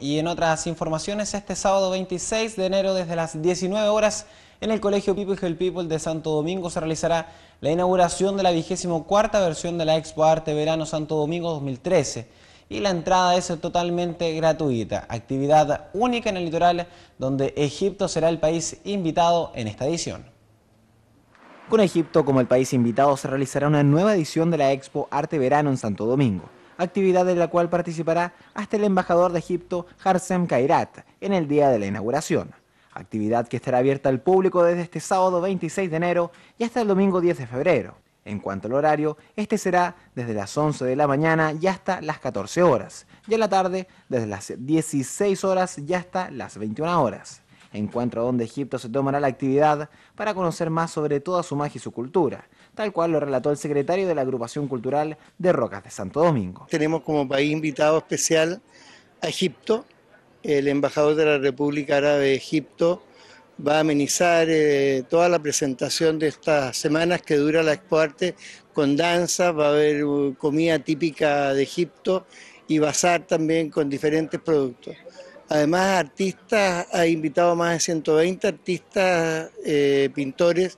Y en otras informaciones, este sábado 26 de enero desde las 19 horas en el Colegio People Help People de Santo Domingo se realizará la inauguración de la vigésimo cuarta versión de la Expo Arte Verano Santo Domingo 2013 y la entrada es totalmente gratuita, actividad única en el litoral donde Egipto será el país invitado en esta edición. Con Egipto como el país invitado se realizará una nueva edición de la Expo Arte Verano en Santo Domingo actividad en la cual participará hasta el embajador de Egipto Harsem Kairat en el día de la inauguración. Actividad que estará abierta al público desde este sábado 26 de enero y hasta el domingo 10 de febrero. En cuanto al horario, este será desde las 11 de la mañana y hasta las 14 horas, y en la tarde desde las 16 horas y hasta las 21 horas encuentro donde Egipto se tomará la actividad para conocer más sobre toda su magia y su cultura, tal cual lo relató el secretario de la Agrupación Cultural de Rocas de Santo Domingo. Tenemos como país invitado especial a Egipto, el embajador de la República Árabe de Egipto va a amenizar eh, toda la presentación de estas semanas que dura la expoarte con danza, va a haber uh, comida típica de Egipto y bazar también con diferentes productos. Además, artistas, ha invitado más de 120 artistas, eh, pintores,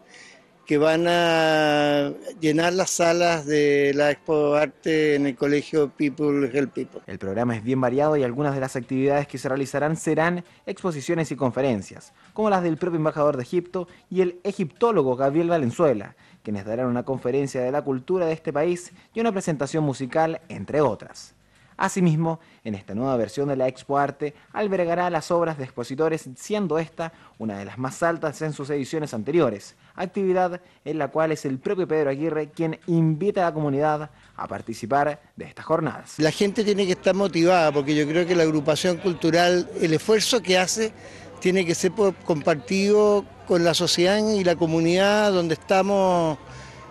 que van a llenar las salas de la Expo Arte en el colegio People Help People. El programa es bien variado y algunas de las actividades que se realizarán serán exposiciones y conferencias, como las del propio embajador de Egipto y el egiptólogo Gabriel Valenzuela, quienes darán una conferencia de la cultura de este país y una presentación musical, entre otras. Asimismo, en esta nueva versión de la Expo Arte albergará las obras de expositores, siendo esta una de las más altas en sus ediciones anteriores, actividad en la cual es el propio Pedro Aguirre quien invita a la comunidad a participar de estas jornadas. La gente tiene que estar motivada porque yo creo que la agrupación cultural, el esfuerzo que hace, tiene que ser compartido con la sociedad y la comunidad donde estamos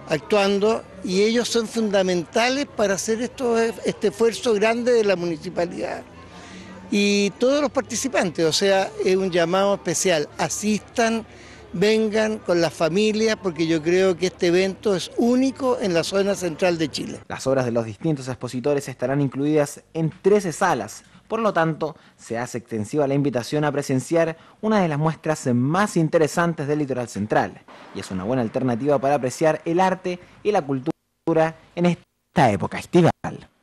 actuando y ellos son fundamentales para hacer este esfuerzo grande de la municipalidad. Y todos los participantes, o sea, es un llamado especial, asistan, vengan con las familias, porque yo creo que este evento es único en la zona central de Chile. Las obras de los distintos expositores estarán incluidas en 13 salas por lo tanto, se hace extensiva la invitación a presenciar una de las muestras más interesantes del litoral central, y es una buena alternativa para apreciar el arte y la cultura en esta época estival.